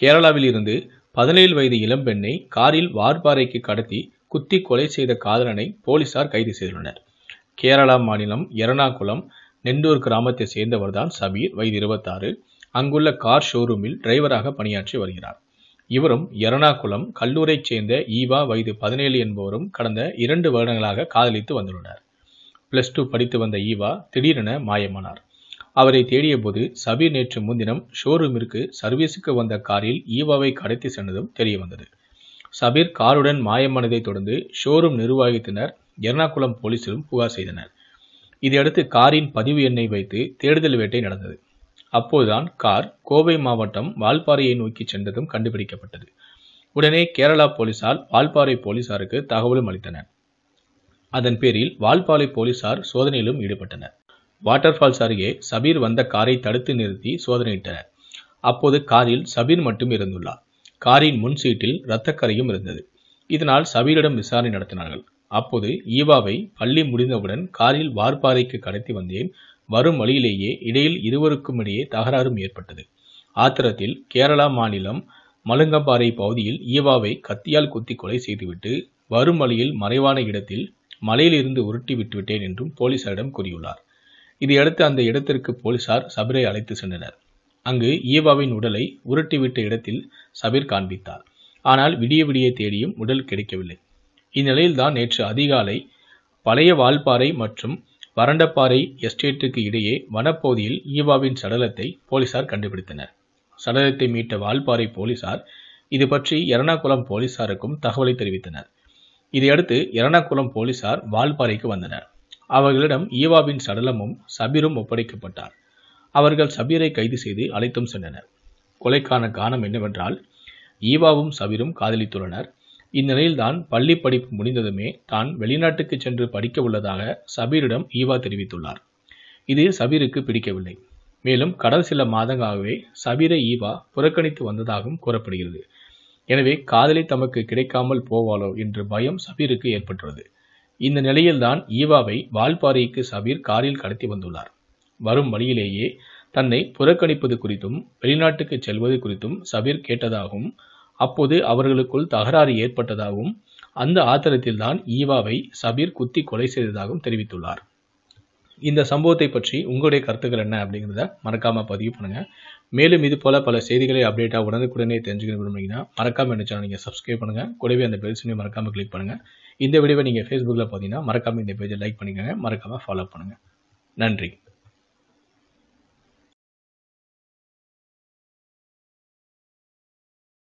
கேரளாவில் இருந்து பதினேழு வயது இளம்பெண்ணை காரில் வார்பாறைக்கு கடத்தி குத்தி கொலை செய்த காதலனை போலீசார் கைது செய்துள்ளனர் கேரளா மாநிலம் எரணாகுளம் நெண்டூர் கிராமத்தை சேர்ந்தவர்தான் சபீர் வயது இருபத்தாறு அங்குள்ள கார் ஷோரூமில் டிரைவராக பணியாற்றி வருகிறார் இவரும் எரணாகுளம் கல்லூரைச் சேர்ந்த ஈவா வயது பதினேழு என்பவரும் கடந்த இரண்டு வருடங்களாக காதலித்து வந்துள்ளனர் பிளஸ் டூ படித்து வந்த ஈவா திடீரென மாயமானார் அவரை தேடியபோது சபீர் நேற்று முன்தினம் ஷோரூமிற்கு சர்வீஸுக்கு வந்த காரில் ஈவாவை கடத்தி சென்றதும் தெரிய வந்தது சபீர் காருடன் மாயமானதை தொடர்ந்து ஷோரூம் நிர்வாகத்தினர் எர்ணாகுளம் போலீசிலும் புகார் செய்தனர் இதையடுத்து காரின் பதிவு எண்ணை வைத்து தேடுதல் வேட்டை நடந்தது அப்போதுதான் கார் கோவை மாவட்டம் வால்பாறையை நோக்கி சென்றதும் கண்டுபிடிக்கப்பட்டது உடனே கேரளா போலீசார் வால்பாறை போலீசாருக்கு தகவலும் அளித்தனர் அதன் பேரில் வால்பாறை போலீசார் சோதனையிலும் ஈடுபட்டனர் வாட்டர் ஃபால்ஸ் அருகே சபீர் வந்த காரை தடுத்து நிறுத்தி சோதனையிட்டனர் அப்போது காரில் சபீர் மட்டும் இருந்துள்ளார் காரின் முன் சீட்டில் இரத்தக்கரையும் இருந்தது இதனால் சபீரிடம் விசாரணை நடத்தினார்கள் அப்போது ஈவாவை பள்ளி முடிந்தவுடன் காரில் வார்பாறைக்கு கடத்தி வந்தேன் வரும் வழியிலேயே இடையில் இருவருக்கும் இடையே தகராறும் ஏற்பட்டது ஆத்திரத்தில் கேரளா மாநிலம் மலுங்கம்பாறை பகுதியில் ஈவாவை கத்தியால் குத்தி கொலை செய்துவிட்டு வரும் வழியில் மறைவான இடத்தில் மலையிலிருந்து உருட்டி விட்டுவிட்டேன் என்றும் போலீசாரிடம் கூறியுள்ளார் இதையடுத்து அந்த இடத்திற்கு போலீசார் சபிரை அழைத்து சென்றனர் அங்கு ஈவாவின் உடலை உருட்டிவிட்ட இடத்தில் சபீர் காண்பித்தார் ஆனால் விடிய விடிய தேடியும் உடல் கிடைக்கவில்லை இந்நிலையில்தான் நேற்று அதிகாலை பழைய வால்பாறை மற்றும் வறண்டப்பாறை எஸ்டேட்டுக்கு இடையே வனப்பகுதியில் ஈவாவின் சடலத்தை போலீசார் கண்டுபிடித்தனர் சடலத்தை மீட்ட வால்பாறை போலீசார் இது பற்றி எரணாகுளம் போலீசாருக்கும் தகவலை தெரிவித்தனர் இதையடுத்து எரணாகுளம் போலீசார் வால்பாறைக்கு வந்தனர் அவர்களிடம் ஈவாவின் சடலமும் சபீரும் ஒப்படைக்கப்பட்டார் அவர்கள் சபீரை கைது செய்து அழைத்தும் சென்றனர் கொலைக்கான காரணம் என்னவென்றால் ஈவாவும் சபீரும் காதலித்துள்ளனர் இந்நிலையில்தான் பள்ளி படிப்பு முடிந்ததுமே தான் வெளிநாட்டுக்கு சென்று படிக்க உள்ளதாக சபீரிடம் ஈவா தெரிவித்துள்ளார் இது சபீருக்கு பிடிக்கவில்லை மேலும் கடந்த சில மாதங்களாகவே சபீரை ஈவா புறக்கணித்து வந்ததாகவும் கூறப்படுகிறது எனவே காதலி தமக்கு கிடைக்காமல் போவாளோ என்று பயம் சபீருக்கு ஏற்பட்டுள்ளது இந்த நிலையில்தான் ஈவாவை வால்பாறைக்கு சபீர் காரில் கடத்தி வந்துள்ளார் வரும் வழியிலேயே தன்னை புறக்கணிப்பது குறித்தும் வெளிநாட்டுக்கு செல்வது குறித்தும் சபீர் கேட்டதாகவும் அப்போது அவர்களுக்குள் தகராறு ஏற்பட்டதாகவும் அந்த ஆத்திரத்தில்தான் ஈவாவை சபீர் குத்தி கொலை செய்ததாகவும் தெரிவித்துள்ளார் இந்த சம்பவத்தை பற்றி உங்களுடைய கருத்துக்கள் என்ன அப்படிங்கிறத மறக்காமல் பதிவு பண்ணுங்கள் மேலும் இது போல பல செய்திகளை அப்டேட்டாக உடனுக்குடனே தெரிஞ்சுக்க அப்படின்னா மறக்காமல் என்ன சேனல் நீங்கள் சப்ஸ்கிரைப் பண்ணுங்க கூடவே அந்த பெல் மறக்காமல் கிளிக் பண்ணுங்கள் இந்த வீடியோவை நீங்கள் ஃபேஸ்புக்கில் பார்த்தீங்கன்னா மறக்காமல் இந்த பேஜை லைக் பண்ணிக்கோங்க மறக்காமல் ஃபாலோ பண்ணுங்கள் நன்றி